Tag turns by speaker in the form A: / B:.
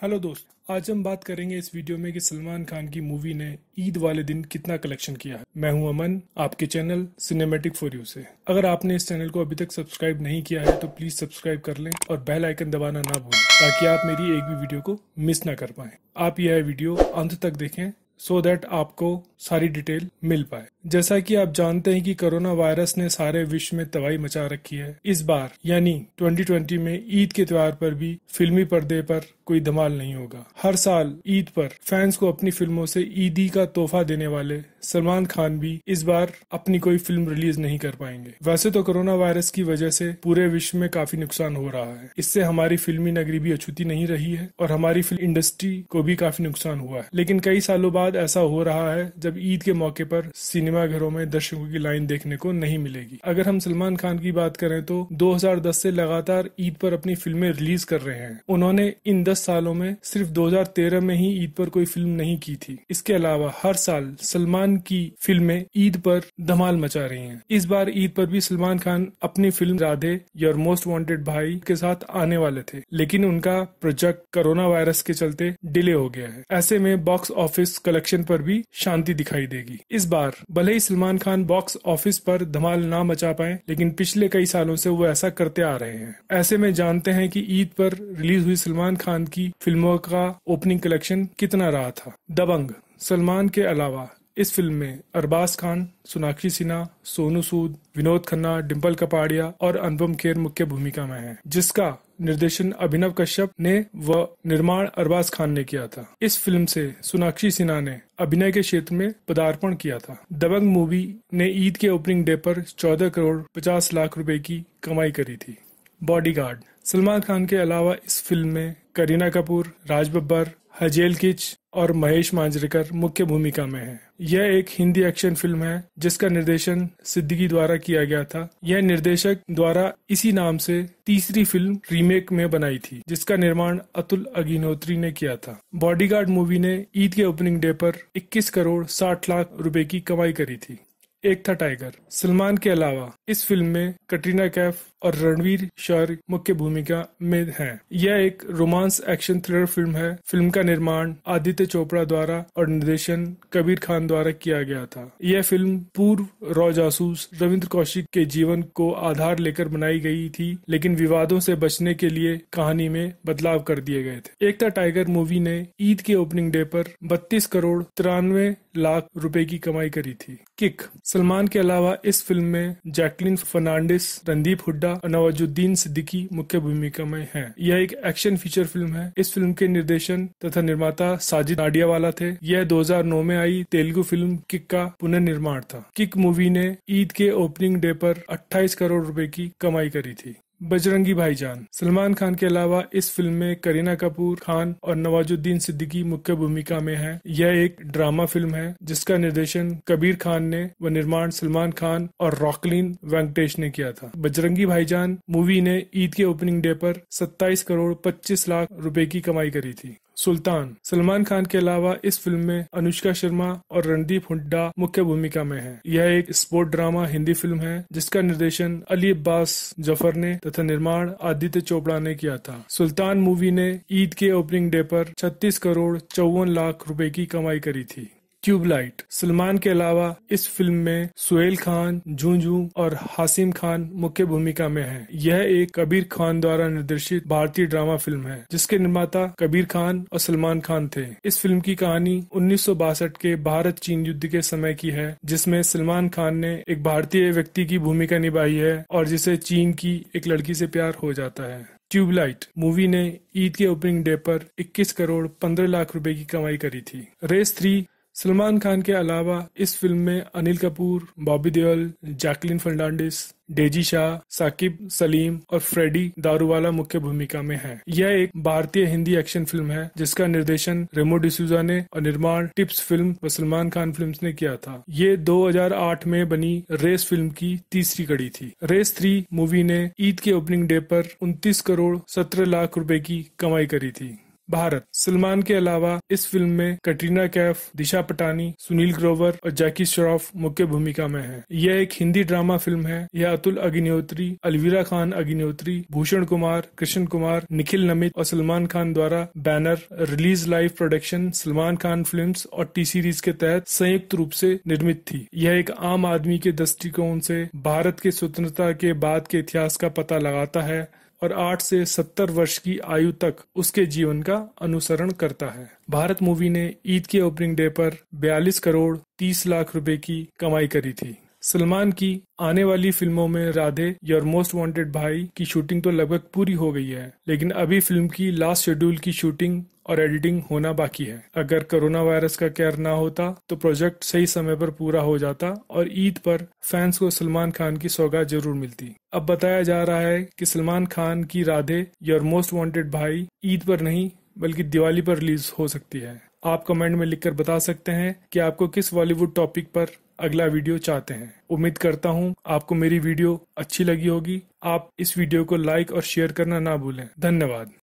A: Hello दोस्त आज हम बात करेंगे इस वीडियो में कि सलमान खान की मूवी ने ईद वाले दिन कितना कलेक्शन किया है मैं हूं अमन आपके चैनल सिनेमेटिक फॉर यू से अगर आपने इस चैनल को अभी तक सब्सक्राइब नहीं किया है तो प्लीज सब्सक्राइब कर लें और बेल आइकन दबाना ना भूलें ताकि आप मेरी एक भी वीडियो को मिस ना कर पाए आप यह वीडियो अंत तक देखें सो so दैट आपको सारी डिटेल मिल पाए जैसा कि आप जानते हैं कि कोरोना वायरस ने सारे विश्व में तबाही मचा रखी है इस बार यानी 2020 में ईद के त्यौहार पर भी फिल्मी पर्दे पर कोई धमाल नहीं होगा हर साल ईद पर फैंस को अपनी फिल्मों से ईदी का तोहफा देने वाले सलमान खान भी इस बार अपनी कोई फिल्म रिलीज नहीं कर पाएंगे वैसे तो कोरोना वायरस की वजह से पूरे विश्व में काफी नुकसान हो रहा है इससे हमारी फिल्मी नगरी भी अछूती नहीं रही है और हमारी फिल्म इंडस्ट्री को भी काफी नुकसान हुआ है लेकिन कई सालों बाद बाद ऐसा हो रहा है जब ईद के मौके पर सिनेमा घरों में दर्शकों की लाइन देखने को नहीं मिलेगी अगर हम सलमान खान की बात करें तो 2010 से लगातार ईद पर अपनी फिल्में रिलीज कर रहे हैं उन्होंने इन 10 सालों में सिर्फ 2013 में ही ईद पर कोई फिल्म नहीं की थी इसके अलावा हर साल सलमान की फिल्में ईद पर धमाल मचा रही हैं। इस बार ईद पर भी सलमान खान अपनी film Radhe your most wanted Bhai के साथ आने वाले थे लेकिन उनका प्रोजेक्ट कोरोना वायरस के चलते डिले हो गया है ऐसे में बॉक्स ऑफिस कलेक्ट कलेक्शन पर भी शांति दिखाई देगी इस बार भले ही सलमान खान बॉक्स ऑफिस पर धमाल ना मचा पाए लेकिन पिछले कई सालों से वो ऐसा करते आ रहे हैं ऐसे में जानते हैं कि ईद पर रिलीज हुई सलमान खान की फिल्मों का ओपनिंग कलेक्शन कितना रहा था दबंग सलमान के अलावा इस फिल्म में अरबाज खान सोनाक्षी सिन्हा सोनू सूद विनोद खन्ना डिम्पल कपाड़िया और अनुपम खेर मुख्य भूमिका में हैं, जिसका निर्देशन अभिनव कश्यप ने व निर्माण अरबाज खान ने किया था इस फिल्म से सोनाक्षी सिन्हा ने अभिनय के क्षेत्र में पदार्पण किया था दबंग मूवी ने ईद के ओपनिंग डे पर 14 करोड़ 50 लाख रुपए की कमाई करी थी बॉडीगार्ड सलमान खान के अलावा इस फिल्म में करीना कपूर राज बब्बर हजेल किच और महेश मांजरेकर मुख्य भूमिका में हैं। यह एक हिंदी एक्शन फिल्म है जिसका निर्देशन सिद्दीकी द्वारा किया गया था यह निर्देशक द्वारा इसी नाम से तीसरी फिल्म रीमेक में बनाई थी जिसका निर्माण अतुल अग्निहोत्री ने किया था बॉडीगार्ड मूवी ने ईद के ओपनिंग डे पर 21 करोड़ 60 लाख रुपए की कमाई करी थी एक था टाइगर सलमान के अलावा इस फिल्म में कटरीना कैफ और रणवीर शौर्य मुख्य भूमिका में हैं। यह एक रोमांस एक्शन थ्रिलर फिल्म है फिल्म का निर्माण आदित्य चोपड़ा द्वारा और निर्देशन कबीर खान द्वारा किया गया था यह फिल्म पूर्व रॉ जासूस रविंद्र कौशिक के जीवन को आधार लेकर बनाई गई थी लेकिन विवादों से बचने के लिए कहानी में बदलाव कर दिए गए थे एकता टाइगर मूवी ने ईद के ओपनिंग डे पर बत्तीस करोड़ तिरानवे लाख रुपए की कमाई करी थी किक सलमान के अलावा इस फिल्म में जैकलिन फर्नांडिस रणदीप हुड्डा नवाजुद्दीन सिद्दीकी मुख्य भूमिका में है यह एक एक्शन फीचर फिल्म है इस फिल्म के निर्देशन तथा निर्माता साजिद वाला थे यह 2009 में आई तेलुगु फिल्म किक का पुनर्निर्माण था किक मूवी ने ईद के ओपनिंग डे पर 28 करोड़ रुपए की कमाई करी थी बजरंगी भाईजान सलमान खान के अलावा इस फिल्म में करीना कपूर खान और नवाजुद्दीन सिद्दीकी मुख्य भूमिका में हैं। यह एक ड्रामा फिल्म है जिसका निर्देशन कबीर खान ने व निर्माण सलमान खान और रॉकलिन वेंकटेश ने किया था बजरंगी भाईजान मूवी ने ईद के ओपनिंग डे पर 27 करोड़ 25 लाख रुपए की कमाई करी थी सुल्तान सलमान खान के अलावा इस फिल्म में अनुष्का शर्मा और रणदीप हुड्डा मुख्य भूमिका में हैं। यह एक स्पोर्ट ड्रामा हिंदी फिल्म है जिसका निर्देशन अली अब्बास जफर ने तथा निर्माण आदित्य चोपड़ा ने किया था सुल्तान मूवी ने ईद के ओपनिंग डे पर 36 करोड़ चौवन लाख रुपए की कमाई करी थी ट्यूबलाइट सलमान के अलावा इस फिल्म में सुहेल खान झूंझू और हासिम खान मुख्य भूमिका में हैं। यह एक कबीर खान द्वारा निर्देशित भारतीय ड्रामा फिल्म है जिसके निर्माता कबीर खान और सलमान खान थे इस फिल्म की कहानी उन्नीस के भारत चीन युद्ध के समय की है जिसमे सलमान खान ने एक भारतीय व्यक्ति की भूमिका निभाई है और जिसे चीन की एक लड़की से प्यार हो जाता है ट्यूबलाइट मूवी ने ईद के ओपनिंग डे पर 21 करोड़ 15 लाख रुपए की कमाई करी थी रेस थ्री सलमान खान के अलावा इस फिल्म में अनिल कपूर बॉबी देओल जैकलिन फर्नांडिस डेजी शाह साकिब सलीम और फ्रेडी दारूवाला मुख्य भूमिका में हैं। यह एक भारतीय हिंदी एक्शन फिल्म है जिसका निर्देशन रेमो डिसूजा ने और निर्माण टिप्स फिल्म व सलमान खान फिल्म्स ने किया था ये 2008 में बनी रेस फिल्म की तीसरी कड़ी थी रेस थ्री मूवी ने ईद के ओपनिंग डे पर 29 करोड़ 17 लाख रुपए की कमाई करी थी भारत सलमान के अलावा इस फिल्म में कटरीना कैफ दिशा पटानी सुनील ग्रोवर और जैकी श्रॉफ मुख्य भूमिका में हैं। यह एक हिंदी ड्रामा फिल्म है यह अतुल अग्निहोत्री अलवीरा खान अग्निहोत्री भूषण कुमार कृष्ण कुमार निखिल नमित और सलमान खान द्वारा banner release live production Salman Khan film और टी सीरीज के तहत संयुक्त रूप से निर्मित थी यह एक आम आदमी के दृष्टिकोण से भारत के स्वतंत्रता के बाद के इतिहास का पता लगाता है और 8 से 70 वर्ष की आयु तक उसके जीवन का अनुसरण करता है भारत मूवी ने ईद के ओपनिंग डे पर 42 करोड़ 30 लाख रुपए की कमाई करी थी सलमान की आने वाली फिल्मों में राधे योर मोस्ट वांटेड भाई की शूटिंग तो लगभग पूरी हो गई है लेकिन अभी फिल्म की लास्ट शेड्यूल की शूटिंग और एडिटिंग होना बाकी है अगर कोरोना वायरस का केयर ना होता तो प्रोजेक्ट सही समय पर पूरा हो जाता और ईद पर फैंस को सलमान खान की सौगात जरूर मिलती अब बताया जा रहा है कि सलमान खान की राधे योर मोस्ट वांटेड भाई ईद पर नहीं बल्कि दिवाली पर रिलीज हो सकती है आप कमेंट में लिखकर बता सकते हैं कि आपको किस बॉलीवुड टॉपिक पर अगला वीडियो चाहते हैं उम्मीद करता हूँ आपको मेरी वीडियो अच्छी लगी होगी आप इस वीडियो को लाइक और शेयर करना ना भूलें धन्यवाद